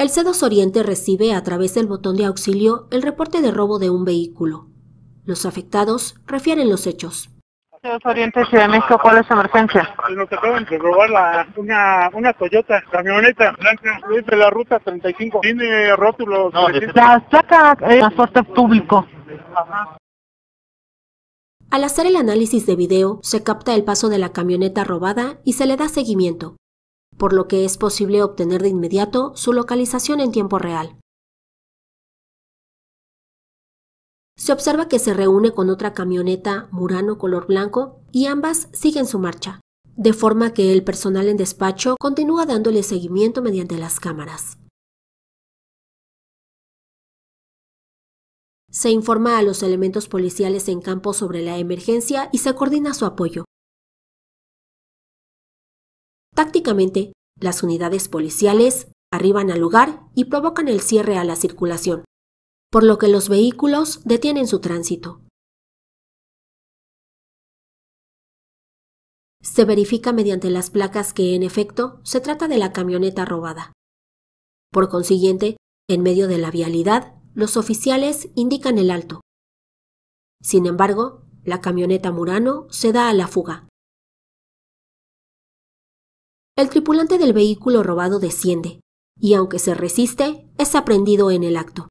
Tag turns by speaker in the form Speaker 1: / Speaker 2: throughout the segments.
Speaker 1: El C2 Oriente recibe a través del botón de auxilio el reporte de robo de un vehículo. Los afectados refieren los hechos.
Speaker 2: C2 Oriente, Ciudad de México, ¿cuál es la emergencia? Pues nos acaban de robar la, una, una Toyota, camioneta blanca, es de la ruta 35. Tiene rótulos. No, la placa es transporte público. Al hacer el análisis de video, se capta el paso de la camioneta robada y se le da seguimiento por lo que es posible obtener de inmediato su localización en tiempo real. Se observa que se reúne con otra camioneta Murano color blanco y ambas siguen su marcha, de forma que el personal en despacho continúa dándole seguimiento mediante las cámaras. Se informa a los elementos policiales en campo sobre la emergencia y se coordina su apoyo. Tácticamente, las unidades policiales arriban al lugar y provocan el cierre a la circulación, por lo que los vehículos detienen su tránsito. Se verifica mediante las placas que, en efecto, se trata de la camioneta robada. Por consiguiente, en medio de la vialidad, los oficiales indican el alto. Sin embargo, la camioneta Murano se da a la fuga, el tripulante del vehículo robado desciende, y aunque se resiste, es aprendido en el acto.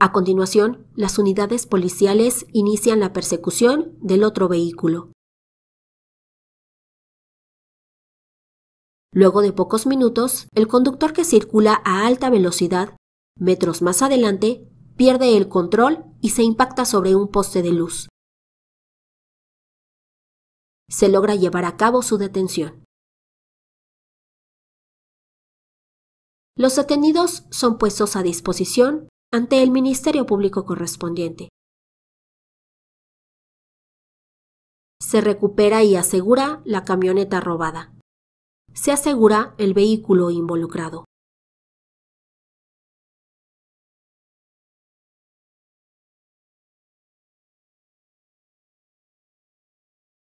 Speaker 2: A continuación, las unidades policiales inician la persecución del otro vehículo. Luego de pocos minutos, el conductor que circula a alta velocidad, metros más adelante, pierde el control y se impacta sobre un poste de luz se logra llevar a cabo su detención. Los detenidos son puestos a disposición ante el Ministerio Público correspondiente. Se recupera y asegura la camioneta robada. Se asegura el vehículo involucrado.